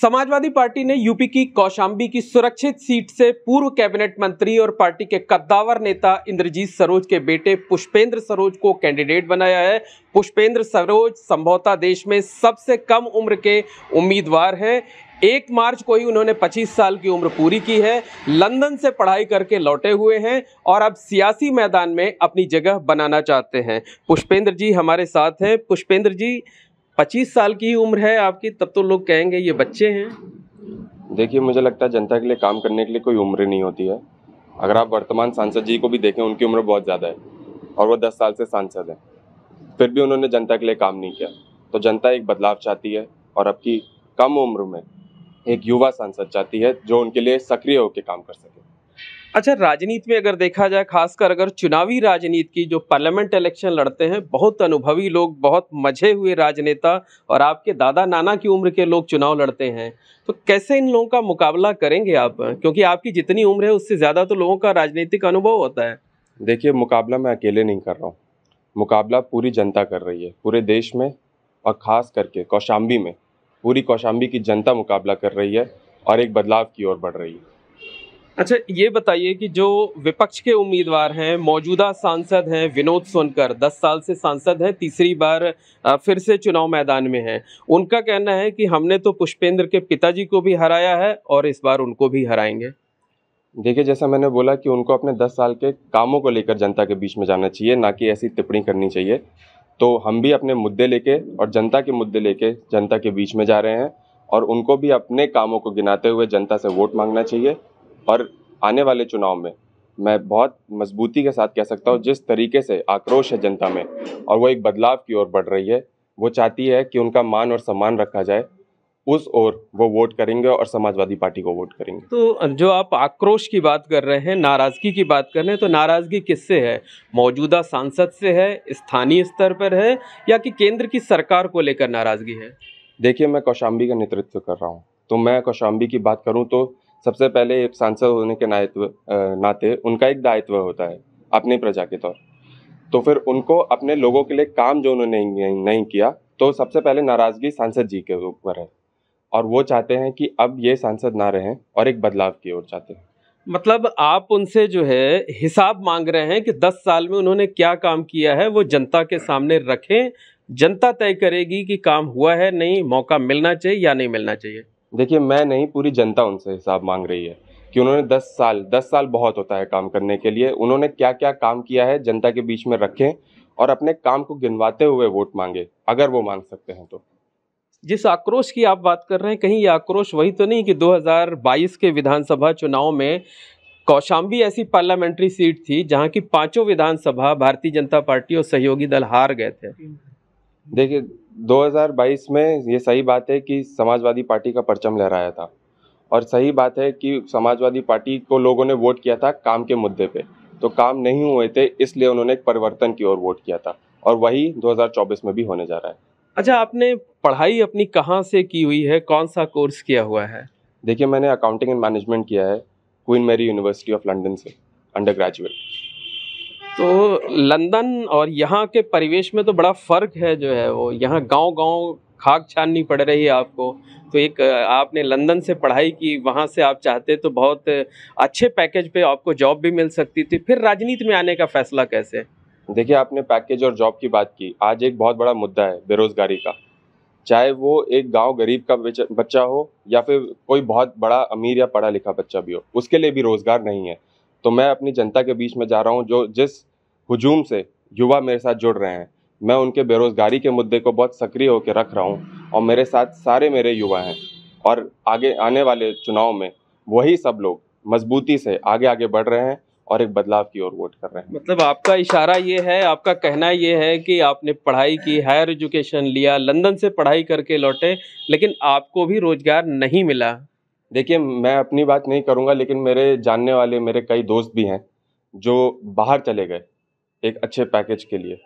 Samajwadi party ने UP की कौशाम्बी की सुरक्षित सीट से पूर्व कैबिनेट मंत्री और पार्टी के कद्दावर नेता इंद्रजीत सरोज के बेटे पुष्पेंद्र सरोज को कैंडिडेट बनाया है पुष्पेंद्र सरोज संभवतः देश में सबसे कम उम्र के उम्मीदवार हैं एक मार्च को ही उन्होंने 25 साल की उम्र पूरी की है लंदन से पढ़ाई करके लौटे हुए हैं और अब सियासी मैदान में अपनी जगह बनाना चाहते हैं पुष्पेंद्र जी हमारे साथ हैं पुष्पेंद्र जी पच्चीस साल की उम्र है आपकी तब तो लोग कहेंगे ये बच्चे हैं देखिए मुझे लगता है जनता के लिए काम करने के लिए कोई उम्र नहीं होती है अगर आप वर्तमान सांसद जी को भी देखें उनकी उम्र बहुत ज़्यादा है और वो दस साल से सांसद हैं फिर भी उन्होंने जनता के लिए काम नहीं किया तो जनता एक बदलाव चाहती है और आपकी कम उम्र में एक युवा सांसद चाहती है जो उनके लिए सक्रिय होकर काम कर सके अच्छा राजनीति में अगर देखा जाए खासकर अगर चुनावी राजनीति की जो पार्लियामेंट इलेक्शन लड़ते हैं बहुत अनुभवी लोग बहुत मजे हुए राजनेता और आपके दादा नाना की उम्र के लोग चुनाव लड़ते हैं तो कैसे इन लोगों का मुकाबला करेंगे आप क्योंकि आपकी जितनी उम्र है उससे ज़्यादा तो लोगों का राजनीतिक अनुभव होता है देखिए मुकाबला मैं अकेले नहीं कर रहा हूँ मुकाबला पूरी जनता कर रही है पूरे देश में और ख़ास करके कौशाम्बी में पूरी कौशाम्बी की जनता मुकाबला कर रही है और एक बदलाव की ओर बढ़ रही है अच्छा ये बताइए कि जो विपक्ष के उम्मीदवार हैं मौजूदा सांसद हैं विनोद सोनकर 10 साल से सांसद हैं तीसरी बार फिर से चुनाव मैदान में हैं उनका कहना है कि हमने तो पुष्पेंद्र के पिताजी को भी हराया है और इस बार उनको भी हराएंगे देखिए जैसा मैंने बोला कि उनको अपने 10 साल के कामों को लेकर जनता के बीच में जाना चाहिए ना कि ऐसी टिप्पणी करनी चाहिए तो हम भी अपने मुद्दे लेके और जनता के मुद्दे लेके जनता के बीच में जा रहे हैं और उनको भी अपने कामों को गिनाते हुए जनता से वोट मांगना चाहिए और आने वाले चुनाव में मैं बहुत मजबूती के साथ कह सकता हूँ जिस तरीके से आक्रोश है जनता में और वो एक बदलाव की ओर बढ़ रही है वो चाहती है कि उनका मान और सम्मान रखा जाए उस ओर वो वोट करेंगे और समाजवादी पार्टी को वोट करेंगे तो जो आप आक्रोश की बात कर रहे हैं नाराज़गी की बात कर रहे हैं तो नाराज़गी किससे है मौजूदा सांसद से है स्थानीय स्तर पर है या कि केंद्र की सरकार को लेकर नाराज़गी है देखिए मैं कौशाम्बी का नेतृत्व कर रहा हूँ तो मैं कौशाम्बी की बात करूँ तो सबसे पहले एक सांसद होने के नायत्व नाते उनका एक दायित्व होता है अपनी प्रजा के तौर तो फिर उनको अपने लोगों के लिए काम जो उन्होंने नहीं, नहीं किया तो सबसे पहले नाराज़गी सांसद जी के ऊपर है और वो चाहते हैं कि अब ये सांसद ना रहें और एक बदलाव की ओर चाहते हैं मतलब आप उनसे जो है हिसाब मांग रहे हैं कि 10 साल में उन्होंने क्या काम किया है वो जनता के सामने रखें जनता तय करेगी कि काम हुआ है नहीं मौका मिलना चाहिए या नहीं मिलना चाहिए देखिए मैं नहीं पूरी जनता उनसे हिसाब मांग रही है कि उन्होंने 10 साल 10 साल बहुत होता है काम करने के लिए उन्होंने क्या क्या काम किया है जनता के बीच में रखें और अपने काम को गिनवाते हुए वोट मांगे अगर वो मांग सकते हैं तो जिस आक्रोश की आप बात कर रहे हैं कहीं ये आक्रोश वही तो नहीं कि 2022 के विधानसभा चुनाव में कौशाम्बी ऐसी पार्लियामेंट्री सीट थी जहां की पांचों विधानसभा भारतीय जनता पार्टी और सहयोगी दल हार गए थे देखिए 2022 में ये सही बात है कि समाजवादी पार्टी का परचम लहराया था और सही बात है कि समाजवादी पार्टी को लोगों ने वोट किया था काम के मुद्दे पे तो काम नहीं हुए थे इसलिए उन्होंने एक परिवर्तन की ओर वोट किया था और वही 2024 में भी होने जा रहा है अच्छा आपने पढ़ाई अपनी कहाँ से की हुई है कौन सा कोर्स किया हुआ है देखिए मैंने अकाउंटिंग एंड मैनेजमेंट किया है Queen Mary University of London से अंडर ग्रेजुएट तो लंदन और यहाँ के परिवेश में तो बड़ा फ़र्क है जो है वो यहाँ गांव गांव खाक छाननी पड़ रही है आपको तो एक आपने लंदन से पढ़ाई की वहाँ से आप चाहते तो बहुत अच्छे पैकेज पे आपको जॉब भी मिल सकती थी फिर राजनीति में आने का फैसला कैसे देखिए आपने पैकेज और जॉब की बात की आज एक बहुत बड़ा मुद्दा है बेरोज़गारी का चाहे वो एक गांव गरीब का बच्चा हो या फिर कोई बहुत बड़ा अमीर या पढ़ा लिखा बच्चा भी हो उसके लिए भी रोज़गार नहीं है तो मैं अपनी जनता के बीच में जा रहा हूँ जो जिस हजूम से युवा मेरे साथ जुड़ रहे हैं मैं उनके बेरोज़गारी के मुद्दे को बहुत सक्रिय होकर रख रहा हूँ और मेरे साथ सारे मेरे युवा हैं और आगे आने वाले चुनाव में वही सब लोग मजबूती से आगे आगे बढ़ रहे हैं और एक बदलाव की ओर वोट कर रहे हैं मतलब आपका इशारा ये है आपका कहना ये है कि आपने पढ़ाई की हायर एजुकेशन लिया लंदन से पढ़ाई करके लौटे लेकिन आपको भी रोजगार नहीं मिला देखिए मैं अपनी बात नहीं करूँगा लेकिन मेरे जानने वाले मेरे कई दोस्त भी हैं जो बाहर चले गए एक अच्छे पैकेज के लिए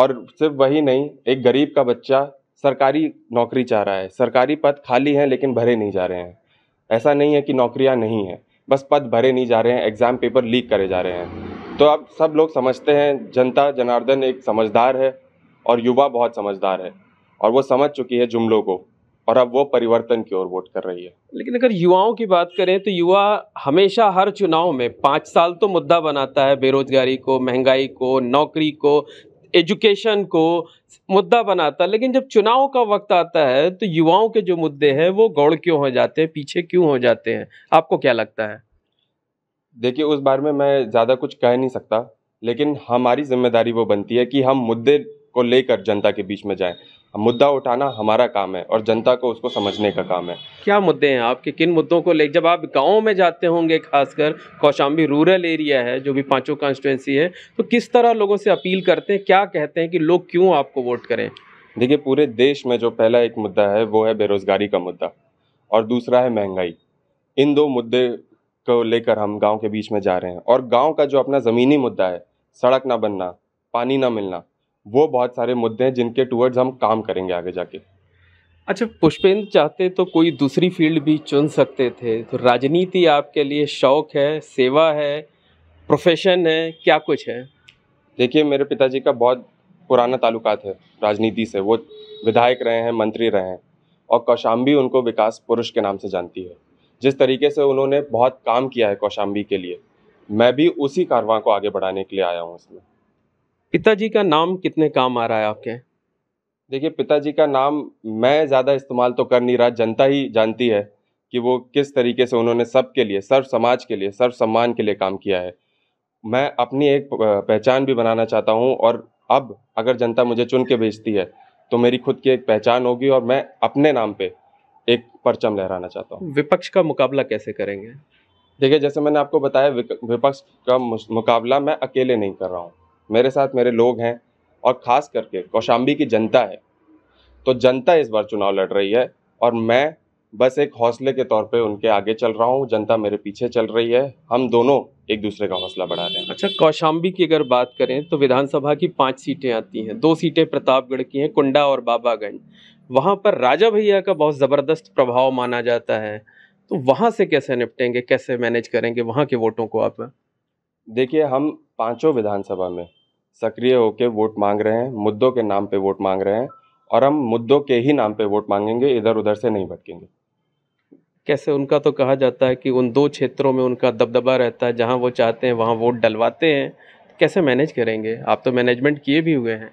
और सिर्फ वही नहीं एक गरीब का बच्चा सरकारी नौकरी चाह रहा है सरकारी पद खाली हैं लेकिन भरे नहीं जा रहे हैं ऐसा नहीं है कि नौकरियां नहीं हैं बस पद भरे नहीं जा रहे हैं एग्ज़ाम पेपर लीक करे जा रहे हैं तो अब सब लोग समझते हैं जनता जनार्दन एक समझदार है और युवा बहुत समझदार है और वो समझ चुकी है जुमलों को और अब वो परिवर्तन की ओर वोट कर रही है लेकिन अगर युवाओं की बात करें तो युवा हमेशा हर चुनाव में पाँच साल तो मुद्दा बनाता है बेरोजगारी को महंगाई को नौकरी को एजुकेशन को मुद्दा बनाता लेकिन जब चुनाव का वक्त आता है तो युवाओं के जो मुद्दे हैं वो गौड़ क्यों हो जाते हैं पीछे क्यों हो जाते हैं आपको क्या लगता है देखिए उस बारे में मैं ज़्यादा कुछ कह नहीं सकता लेकिन हमारी जिम्मेदारी वो बनती है कि हम मुद्दे को लेकर जनता के बीच में जाएं मुद्दा उठाना हमारा काम है और जनता को उसको समझने का काम है क्या मुद्दे हैं आपके किन मुद्दों को ले जब आप गाँव में जाते होंगे खासकर कौशाम्बी रूरल एरिया है जो भी पाँचों कॉन्स्टिट्यूंसी है तो किस तरह लोगों से अपील करते हैं क्या कहते हैं कि लोग क्यों आपको वोट करें देखिए पूरे देश में जो पहला एक मुद्दा है वो है बेरोज़गारी का मुद्दा और दूसरा है महंगाई इन दो मुद्दे को लेकर हम गांव के बीच में जा रहे हैं और गांव का जो अपना ज़मीनी मुद्दा है सड़क ना बनना पानी ना मिलना वो बहुत सारे मुद्दे हैं जिनके टूवर्ड्स हम काम करेंगे आगे जाके अच्छा पुष्पेंद्र चाहते तो कोई दूसरी फील्ड भी चुन सकते थे तो राजनीति आपके लिए शौक है सेवा है प्रोफेशन है क्या कुछ है देखिए मेरे पिताजी का बहुत पुराना ताल्लुकात है राजनीति से वो विधायक रहे हैं मंत्री रहे हैं और कौशाम्बी उनको विकास पुरुष के नाम से जानती है जिस तरीके से उन्होंने बहुत काम किया है कौशाम्बी के लिए मैं भी उसी कारवां को आगे बढ़ाने के लिए आया हूँ उसमें पिताजी का नाम कितने काम आ रहा है आपके देखिए पिताजी का नाम मैं ज़्यादा इस्तेमाल तो कर नहीं रहा जनता ही जानती है कि वो किस तरीके से उन्होंने सब के लिए सर्व समाज के लिए सर्व सम्मान के लिए काम किया है मैं अपनी एक पहचान भी बनाना चाहता हूँ और अब अगर जनता मुझे चुन के भेजती है तो मेरी खुद की एक पहचान होगी और मैं अपने नाम पे एक परचम लहराना चाहता हूँ विपक्ष का मुकाबला कैसे करेंगे देखिए जैसे मैंने आपको बताया विपक्ष का मुकाबला मैं अकेले नहीं कर रहा हूँ मेरे साथ मेरे लोग हैं और ख़ास करके कौशाम्बी की जनता है तो जनता इस बार चुनाव लड़ रही है और मैं बस एक हौसले के तौर पे उनके आगे चल रहा हूँ जनता मेरे पीछे चल रही है हम दोनों एक दूसरे का हौसला बढ़ा रहे हैं अच्छा कौशाम्बी की अगर बात करें तो विधानसभा की पाँच सीटें आती हैं दो सीटें प्रतापगढ़ की हैं कुंडा और बाबागंज वहाँ पर राजा भैया का बहुत ज़बरदस्त प्रभाव माना जाता है तो वहाँ से कैसे निपटेंगे कैसे मैनेज करेंगे वहाँ के वोटों को आप देखिए हम पांचों विधानसभा में सक्रिय होकर वोट मांग रहे हैं मुद्दों के नाम पे वोट मांग रहे हैं और हम मुद्दों के ही नाम पे वोट मांगेंगे इधर उधर से नहीं भटकेंगे कैसे उनका तो कहा जाता है कि उन दो क्षेत्रों में उनका दबदबा रहता है जहाँ वो चाहते हैं वहाँ वोट डलवाते हैं तो कैसे मैनेज करेंगे आप तो मैनेजमेंट किए भी हुए हैं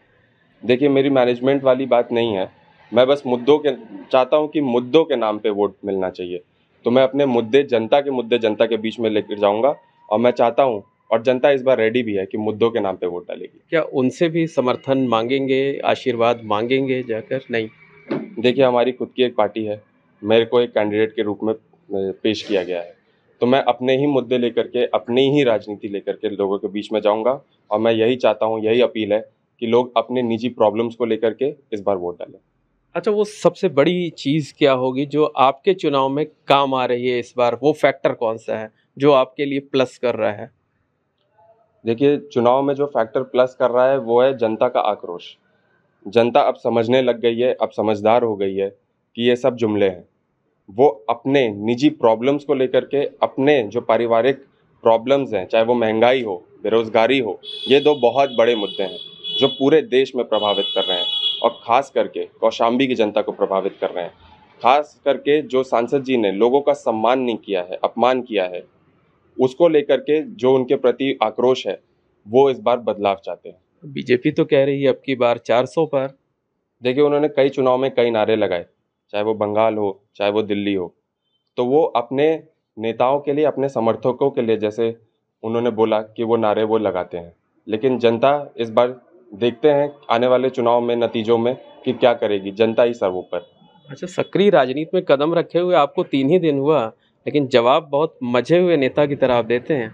देखिए मेरी मैनेजमेंट वाली बात नहीं है मैं बस मुद्दों के चाहता हूँ कि मुद्दों के नाम पे वोट मिलना चाहिए तो मैं अपने मुद्दे जनता के मुद्दे जनता के बीच में लेकर जाऊँगा और मैं चाहता हूँ और जनता इस बार रेडी भी है कि मुद्दों के नाम पे वोट डालेगी क्या उनसे भी समर्थन मांगेंगे आशीर्वाद मांगेंगे जाकर नहीं देखिए हमारी खुद की एक पार्टी है मेरे को एक कैंडिडेट के रूप में पेश किया गया है तो मैं अपने ही मुद्दे लेकर के अपनी ही राजनीति लेकर के लोगों के बीच में जाऊंगा और मैं यही चाहता हूँ यही अपील है कि लोग अपने निजी प्रॉब्लम्स को लेकर के इस बार वोट डालें अच्छा वो सबसे बड़ी चीज़ क्या होगी जो आपके चुनाव में काम आ रही है इस बार वो फैक्टर कौन सा है जो आपके लिए प्लस कर रहा है देखिए चुनाव में जो फैक्टर प्लस कर रहा है वो है जनता का आक्रोश जनता अब समझने लग गई है अब समझदार हो गई है कि ये सब जुमले हैं वो अपने निजी प्रॉब्लम्स को लेकर के अपने जो पारिवारिक प्रॉब्लम्स हैं चाहे वो महंगाई हो बेरोज़गारी हो ये दो बहुत बड़े मुद्दे हैं जो पूरे देश में प्रभावित कर रहे हैं और ख़ास करके कौशाम्बी की जनता को प्रभावित कर रहे हैं खास करके जो सांसद जी ने लोगों का सम्मान नहीं किया है अपमान किया है उसको लेकर के जो उनके प्रति आक्रोश है वो इस बार बदलाव चाहते हैं बीजेपी तो कह रही है अब की बार 400 पर देखिए उन्होंने कई चुनाव में कई नारे लगाए चाहे वो बंगाल हो चाहे वो दिल्ली हो तो वो अपने नेताओं के लिए अपने समर्थकों के लिए जैसे उन्होंने बोला कि वो नारे वो लगाते हैं लेकिन जनता इस बार देखते हैं आने वाले चुनाव में नतीजों में कि क्या करेगी जनता ही सर्वोपर अच्छा सक्रिय राजनीति में कदम रखे हुए आपको तीन ही दिन हुआ लेकिन जवाब बहुत मजे हुए नेता की तरह आप देते हैं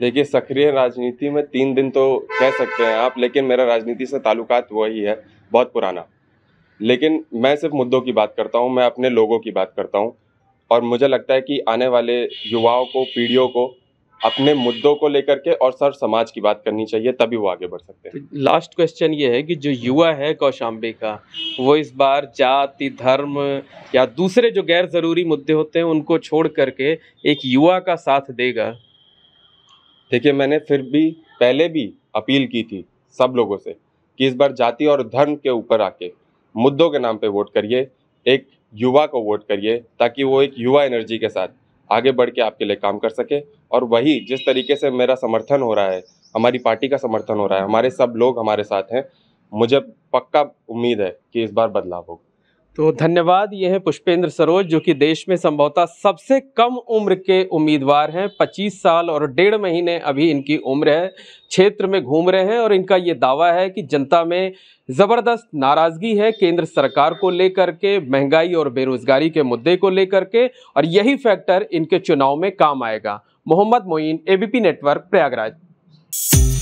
देखिए सक्रिय राजनीति में तीन दिन तो कह सकते हैं आप लेकिन मेरा राजनीति से ताल्लुकात वही है बहुत पुराना लेकिन मैं सिर्फ मुद्दों की बात करता हूँ मैं अपने लोगों की बात करता हूँ और मुझे लगता है कि आने वाले युवाओं को पीढ़ियों को अपने मुद्दों को लेकर के और सर समाज की बात करनी चाहिए तभी वो आगे बढ़ सकते हैं लास्ट तो क्वेश्चन ये है कि जो युवा है कौशाम्बे का वो इस बार जाति धर्म या दूसरे जो गैर ज़रूरी मुद्दे होते हैं उनको छोड़ करके एक युवा का साथ देगा देखिए मैंने फिर भी पहले भी अपील की थी सब लोगों से कि इस बार जाति और धर्म के ऊपर आके मुद्दों के नाम पे वोट करिए एक युवा को वोट करिए ताकि वो एक युवा एनर्जी के साथ आगे बढ़ के आपके लिए काम कर सके और वही जिस तरीके से मेरा समर्थन हो रहा है हमारी पार्टी का समर्थन हो रहा है हमारे सब लोग हमारे साथ हैं मुझे पक्का उम्मीद है कि इस बार बदलाव होगा तो धन्यवाद ये हैं पुष्पेंद्र सरोज जो कि देश में संभवतः सबसे कम उम्र के उम्मीदवार हैं 25 साल और डेढ़ महीने अभी इनकी उम्र है क्षेत्र में घूम रहे हैं और इनका ये दावा है कि जनता में ज़बरदस्त नाराज़गी है केंद्र सरकार को लेकर के महंगाई और बेरोज़गारी के मुद्दे को लेकर के और यही फैक्टर इनके चुनाव में काम आएगा मोहम्मद मोइन ए नेटवर्क प्रयागराज